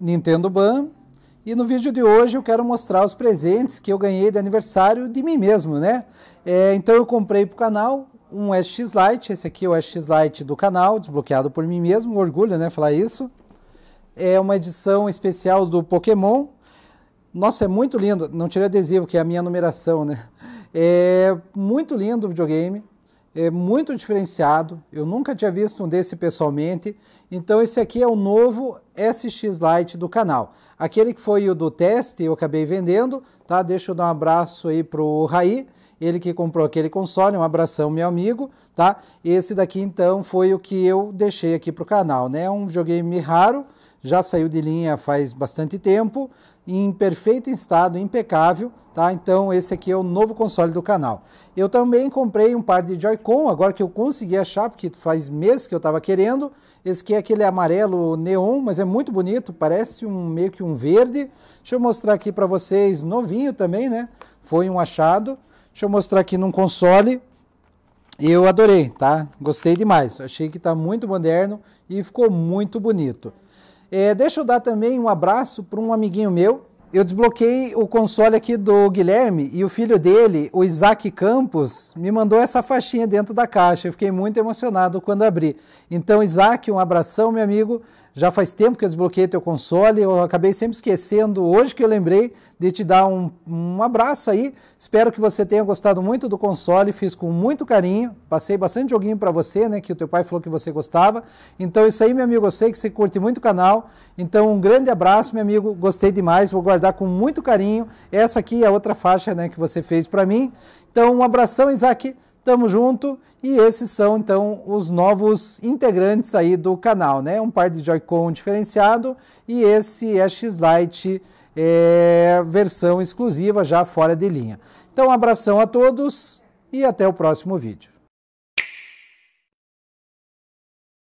Nintendo Ban. E no vídeo de hoje eu quero mostrar os presentes que eu ganhei de aniversário de mim mesmo, né? É, então eu comprei para o canal um SX Lite, esse aqui é o SX Lite do canal, desbloqueado por mim mesmo, orgulho, né, falar isso. É uma edição especial do Pokémon. Nossa, é muito lindo, não tirei adesivo, que é a minha numeração, né? É muito lindo o videogame, é muito diferenciado. Eu nunca tinha visto um desse pessoalmente. Então esse aqui é o novo SX Lite do canal. Aquele que foi o do teste, eu acabei vendendo, tá? Deixa eu dar um abraço aí pro Raí, ele que comprou aquele console, um abração meu amigo, tá? Esse daqui então foi o que eu deixei aqui pro canal, né? Um videogame raro, já saiu de linha faz bastante tempo, em perfeito estado, impecável, tá? Então esse aqui é o novo console do canal. Eu também comprei um par de Joy-Con, agora que eu consegui achar, porque faz meses que eu estava querendo. Esse aqui é aquele amarelo neon, mas é muito bonito, parece um meio que um verde. Deixa eu mostrar aqui para vocês, novinho também, né? Foi um achado. Deixa eu mostrar aqui num console. Eu adorei, tá? Gostei demais. Achei que está muito moderno e ficou muito bonito. É, deixa eu dar também um abraço para um amiguinho meu. Eu desbloqueei o console aqui do Guilherme e o filho dele, o Isaac Campos, me mandou essa faixinha dentro da caixa. Eu fiquei muito emocionado quando abri. Então, Isaac, um abração, meu amigo já faz tempo que eu desbloqueei teu console, eu acabei sempre esquecendo, hoje que eu lembrei de te dar um, um abraço aí. Espero que você tenha gostado muito do console, fiz com muito carinho, passei bastante joguinho para você, né, que o teu pai falou que você gostava. Então isso aí, meu amigo, eu sei que você curte muito o canal. Então um grande abraço, meu amigo, gostei demais, vou guardar com muito carinho. Essa aqui é a outra faixa, né, que você fez para mim. Então um abração, Isaac. Tamo junto e esses são então os novos integrantes aí do canal, né? Um par de Joy-Con diferenciado e esse é X-Lite é, versão exclusiva já fora de linha. Então, um abração a todos e até o próximo vídeo.